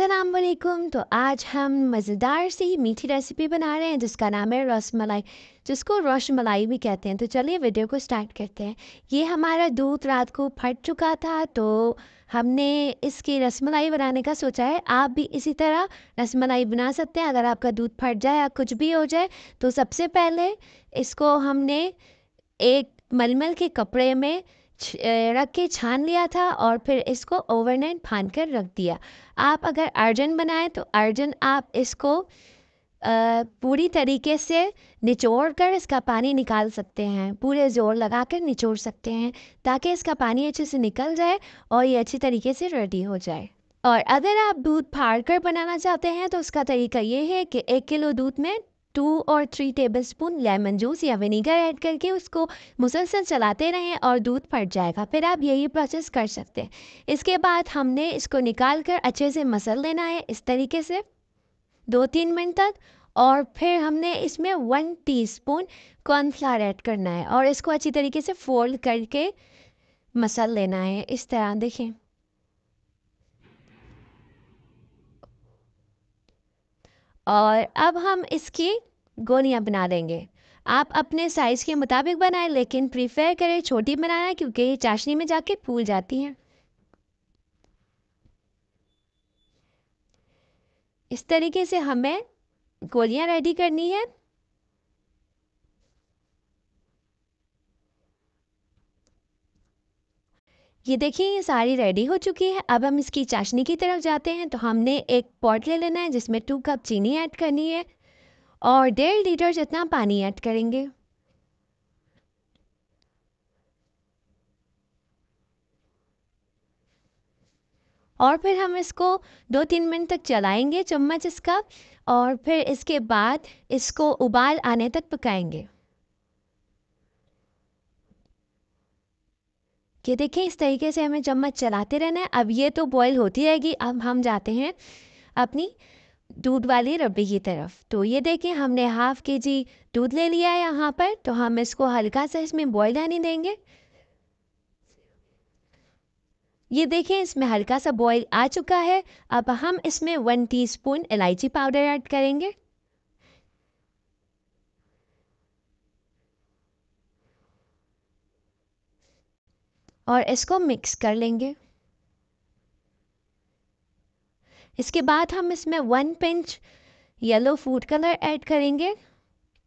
असलकुम तो आज हम मज़ेदार सी मीठी रेसिपी बना रहे हैं जिसका नाम है रस मलाई जिसको रस मलाई भी कहते हैं तो चलिए वीडियो को स्टार्ट करते हैं ये हमारा दूध रात को फट चुका था तो हमने इसकी रसमलाई बनाने का सोचा है आप भी इसी तरह रसमलाई बना सकते हैं अगर आपका दूध फट जाए या कुछ भी हो जाए तो सबसे पहले इसको हमने एक मलमल के कपड़े में रख के छान लिया था और फिर इसको ओवरनाइट फान कर रख दिया आप अगर अर्जन बनाएं तो अर्जन आप इसको पूरी तरीके से निचोड़ कर इसका पानी निकाल सकते हैं पूरे ज़ोर लगा कर निचोड़ सकते हैं ताकि इसका पानी अच्छे से निकल जाए और ये अच्छी तरीके से रेडी हो जाए और अगर आप दूध फाड़ कर बनाना चाहते हैं तो उसका तरीका ये है कि एक किलो दूध में टू और थ्री टेबलस्पून लेमन जूस या विनीगर ऐड करके उसको मुसलसल चलाते रहें और दूध फट जाएगा फिर आप यही प्रोसेस कर सकते हैं इसके बाद हमने इसको निकाल कर अच्छे से मसल लेना है इस तरीके से दो तीन मिनट तक और फिर हमने इसमें वन टीस्पून कॉर्नफ्लावर ऐड करना है और इसको अच्छी तरीके से फोल्ड करके मसल लेना है इस तरह देखें और अब हम इसकी गोलियाँ बना देंगे आप अपने साइज़ के मुताबिक बनाएं लेकिन प्रीफेयर करें छोटी बनाना क्योंकि ये चाशनी में जाके फूल जाती हैं इस तरीके से हमें गोलियाँ रेडी करनी है ये देखिए ये सारी रेडी हो चुकी है अब हम इसकी चाशनी की तरफ जाते हैं तो हमने एक पॉट ले लेना है जिसमें टू कप चीनी ऐड करनी है और डेढ़ लीटर जितना पानी ऐड करेंगे और फिर हम इसको दो तीन मिनट तक चलाएंगे चम्मच इसका और फिर इसके बाद इसको उबाल आने तक पकाएंगे कि देखें इस तरीके से हमें चम्मच चलाते रहना है अब ये तो बॉयल होती रहेगी अब हम जाते हैं अपनी दूध वाली रबड़ी की तरफ तो ये देखें हमने हाफ़ के जी दूध ले लिया है यहाँ पर तो हम इसको हल्का सा इसमें बॉयल आने देंगे ये देखें इसमें हल्का सा बॉयल आ चुका है अब हम इसमें वन टीस्पून इलायची पाउडर ऐड करेंगे और इसको मिक्स कर लेंगे इसके बाद हम इसमें one pinch yellow food colour add करेंगे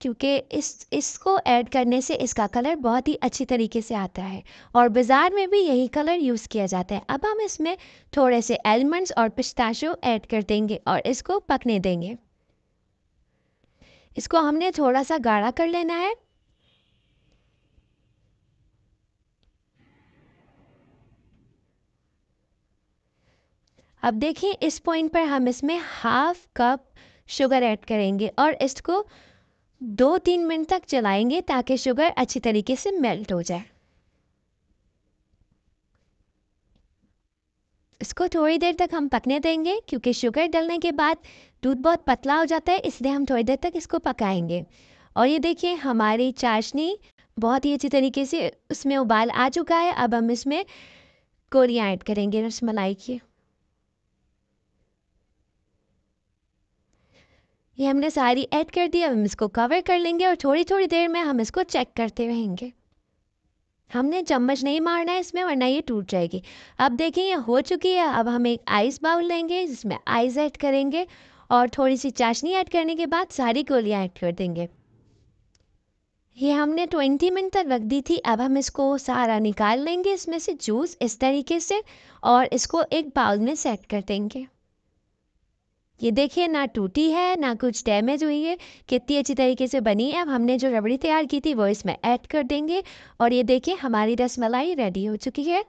क्योंकि इस इसको ऐड करने से इसका कलर बहुत ही अच्छी तरीके से आता है और बाज़ार में भी यही कलर यूज़ किया जाता है अब हम इसमें थोड़े से एलमंड्स और पिस्ताशो ऐड कर देंगे और इसको पकने देंगे इसको हमने थोड़ा सा गाढ़ा कर लेना है अब देखिए इस पॉइंट पर हम इसमें हाफ कप शुगर ऐड करेंगे और इसको दो तीन मिनट तक चलाएंगे ताकि शुगर अच्छी तरीके से मेल्ट हो जाए इसको थोड़ी देर तक हम पकने देंगे क्योंकि शुगर डलने के बाद दूध बहुत पतला हो जाता है इसलिए हम थोड़ी देर तक इसको पकाएंगे और ये देखिए हमारी चाशनी बहुत ही अच्छी तरीके से उसमें उबाल आ चुका है अब हम इसमें कोरिया ऐड करेंगे रसमलाई की ये हमने सारी ऐड कर दी अब हम इसको कवर कर लेंगे और थोड़ी थोड़ी देर में हम इसको चेक करते रहेंगे हमने चम्मच नहीं मारना है इसमें वरना ये टूट जाएगी अब देखें ये हो चुकी है अब हम एक आइस बाउल लेंगे जिसमें आइस ऐड करेंगे और थोड़ी सी चाशनी ऐड करने के बाद सारी गोलियाँ ऐड कर देंगे ये हमने 20 मिनट तक रख दी थी अब हम इसको सारा निकाल लेंगे इसमें से जूस इस तरीके से और इसको एक बाउल में सेट कर देंगे ये देखिए ना टूटी है ना कुछ डैमेज हुई है कितनी अच्छी तरीके से बनी है अब हमने जो रबड़ी तैयार की थी वो इसमें ऐड कर देंगे और ये देखिए हमारी रसमलाई रेडी हो चुकी है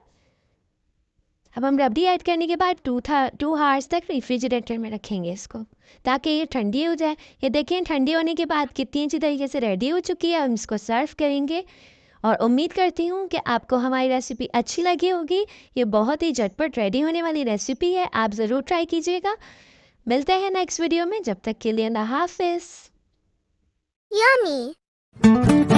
अब हम रबड़ी ऐड करने के बाद टू था टू हार्स तक रेफ्रिजरेटर में रखेंगे इसको ताकि ये ठंडी हो जाए ये देखिए ठंडी होने के बाद कितनी अच्छी तरीके से रेडी हो चुकी है हम इसको सर्व करेंगे और उम्मीद करती हूँ कि आपको हमारी रेसिपी अच्छी लगी होगी ये बहुत ही झटपट रेडी होने वाली रेसिपी है आप ज़रूर ट्राई कीजिएगा मिलते हैं नेक्स्ट वीडियो में जब तक के लिए ना हाफिज यमी